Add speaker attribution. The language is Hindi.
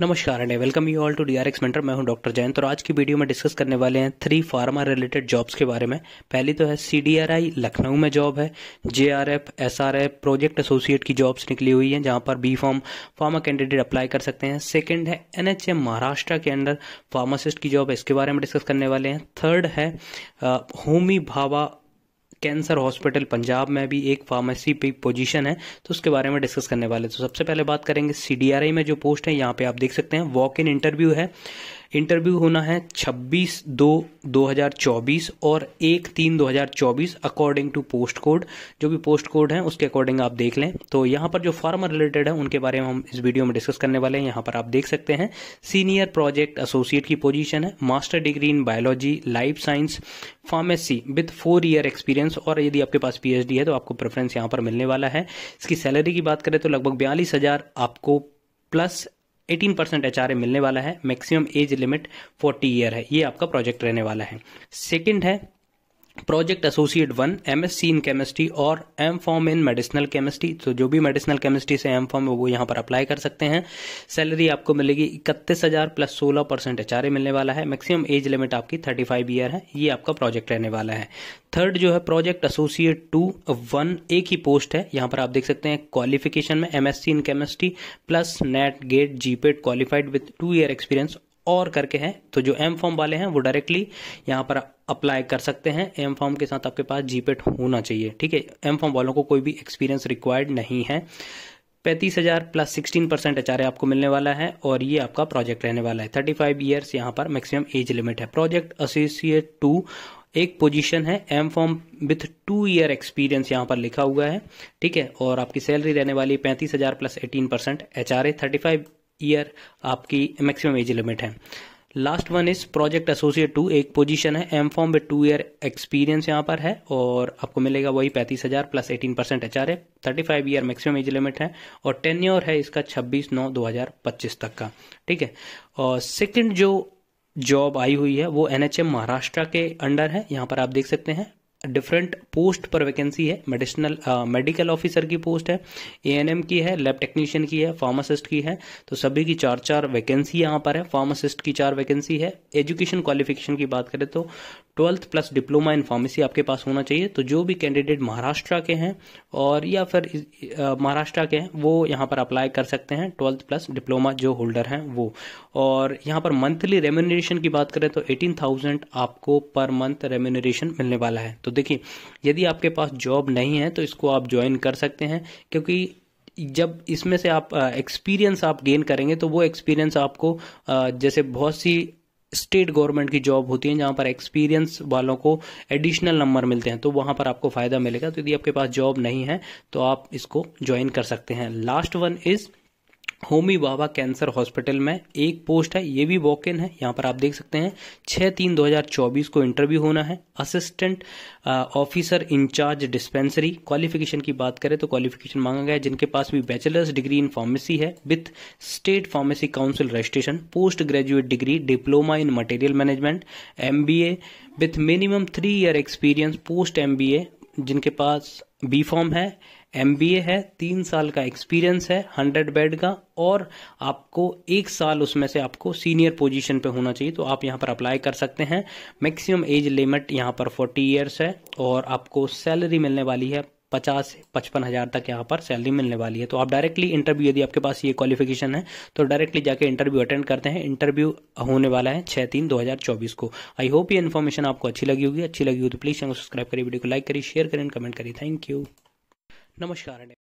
Speaker 1: नमस्कार and welcome you all to D R X mentor मैं हूं डॉक्टर जयंत और आज की वीडियो में डिस्कस करने वाले हैं थ्री फार्मा रिलेटेड जॉब्स के बारे में पहली तो है C D R I Lucknow में जॉब है J R F S R F project associate की जॉब्स निकली हुई हैं जहां पर B Pharm pharma candidate apply कर सकते हैं सेकेंड है एन एच एम महाराष्ट्र के अंडर फार्मासिस्ट की जॉब इसके बारे में डिस्कस करने वाले हैं थर्ड है होमी भावा कैंसर हॉस्पिटल पंजाब में भी एक फार्मेसी पे पोजीशन है तो उसके बारे में डिस्कस करने वाले तो सबसे पहले बात करेंगे सीडीआरआई में जो पोस्ट है यहाँ पे आप देख सकते हैं वॉक इन इंटरव्यू है इंटरव्यू होना है 26 दो 2024 और एक तीन 2024 अकॉर्डिंग टू पोस्ट कोड जो भी पोस्ट कोड है उसके अकॉर्डिंग आप देख लें तो यहाँ पर जो फार्मर रिलेटेड है उनके बारे में हम इस वीडियो में डिस्कस करने वाले हैं यहाँ पर आप देख सकते हैं सीनियर प्रोजेक्ट एसोसिएट की पोजीशन है master degree in biology life science pharmacy with four year experience और यदि आपके पास पी है तो आपको प्रेफरेंस यहाँ पर मिलने वाला है इसकी सैलरी की बात करें तो लगभग बयालीस हज़ार आपको प्लस 18 परसेंट एच मिलने वाला है मैक्सिमम एज लिमिट 40 ईयर है ये आपका प्रोजेक्ट रहने वाला है सेकेंड है project associate one M S C in chemistry और M Pharm in medicinal chemistry तो जो भी मेडिसिनल केमिस्ट्री से एम फॉर्म है वो यहाँ पर अप्लाई कर सकते हैं सैलरी आपको मिलेगी इकतीस हज़ार प्लस सोलह परसेंट एच मिलने वाला है मैक्सिमम एज लिमिट आपकी थर्टी फाइव ईयर है ये आपका प्रोजेक्ट रहने वाला है थर्ड जो है प्रोजेक्ट एसोसिएट टू वन एक ही पोस्ट है यहाँ पर आप देख सकते हैं क्वालिफिकेशन में M in chemistry plus NET GATE GPAT qualified with two year experience और करके हैं तो जो एम फॉर्म वाले हैं वो डायरेक्टली यहाँ पर अप्लाई कर सकते हैं एम फॉर्म के साथ आपके पास जीपेट होना चाहिए ठीक है एम फॉर्म वालों को कोई भी एक्सपीरियंस रिक्वायर्ड नहीं है पैंतीस हज़ार प्लस सिक्सटीन परसेंट एच आपको मिलने वाला है और ये आपका प्रोजेक्ट रहने वाला है थर्टी फाइव ईयर्स यहाँ पर मैक्सिमम एज लिमिट है प्रोजेक्ट एसोसिएट टू एक पोजीशन है M Pharm with two year experience यहाँ पर लिखा हुआ है ठीक है और आपकी सैलरी रहने वाली पैंतीस हज़ार plus eighteen percent H R A thirty five year आपकी मैक्सिमम एज लिमिट है last one is project associate two एक पोजीशन है M Pharm with two year experience यहाँ पर है और आपको मिलेगा वही पैंतीस हज़ार plus eighteen percent H R thirty five year maximum age limit है और टेन ईयर है इसका छब्बीस नौ दो हज़ार पच्चीस तक का ठीक है और सेकेंड जो जॉब आई हुई है वो एनएचएम महाराष्ट्र के अंडर है यहाँ पर आप देख सकते हैं डिफरेंट पोस्ट पर वैकेंसी है मेडिसिनल मेडिकल ऑफिसर की पोस्ट है एएनएम की है लैब टेक्नीशियन की है फार्मासिस्ट की है तो सभी की चार चार वैकेंसी यहाँ पर है फार्मासिस्ट की चार वैकेंसी है एजुकेशन क्वालिफिकेशन की बात करें तो twelfth plus diploma in pharmacy आपके पास होना चाहिए तो जो भी कैंडिडेट महाराष्ट्र के हैं और या फिर महाराष्ट्र के हैं वो यहाँ पर अप्लाई कर सकते हैं ट्वेल्थ प्लस डिप्लोमा जो होल्डर हैं वो और यहाँ पर मंथली रेम्यूनरेशन की बात करें तो एटीन थाउजेंड आपको पर मंथ रेम्यूनरेशन मिलने वाला है तो देखिए यदि आपके पास जॉब नहीं है तो इसको आप ज्वाइन कर सकते हैं क्योंकि जब इसमें से आप एक्सपीरियंस आप गेन करेंगे तो वो एक्सपीरियंस आपको जैसे बहुत सी स्टेट गवर्नमेंट की जॉब होती है जहाँ पर एक्सपीरियंस वालों को एडिशनल नंबर मिलते हैं तो वहाँ पर आपको फ़ायदा मिलेगा तो यदि आपके पास जॉब नहीं है तो आप इसको ज्वाइन कर सकते हैं last one is Homi Bhabha cancer hospital में एक पोस्ट है ये भी वॉक इन है यहाँ पर आप देख सकते हैं छः तीन दो हजार चौबीस को इंटरव्यू होना है assistant officer incharge dispensary qualification की बात करें तो क्वालिफिकेशन मांगा गया है जिनके पास भी बैचलर्स डिग्री इन फार्मेसी है with state pharmacy council registration post graduate degree diploma in material management M B A with minimum three year experience post M B A जिनके पास बी फॉर्म है एम है तीन साल का एक्सपीरियंस है हंड्रेड बेड का और आपको एक साल उसमें से आपको सीनियर पोजीशन पे होना चाहिए तो आप यहाँ पर अप्लाई कर सकते हैं मैक्सिमम एज लिमिट यहाँ पर फोर्टी ईयर्स है और आपको सैलरी मिलने वाली है पचास से पचपन हज़ार तक यहाँ पर सैलरी मिलने वाली है तो आप डायरेक्टली इंटरव्यू यदि आपके पास ये क्वालिफिकेशन है तो डायरेक्टली जाके इंटरव्यू अटेंड करते हैं इंटरव्यू होने वाला है छः तीन दो हज़ार चौबीस को आई होप ये इन्फॉर्मेशन आपको अच्छी लगी होगी अच्छी लगी हो तो प्लीज़ चैनल सब्सक्राइब करिए वीडियो को लाइक करिए शेयर करें कमेंट करिए थैंक यू नमस्कार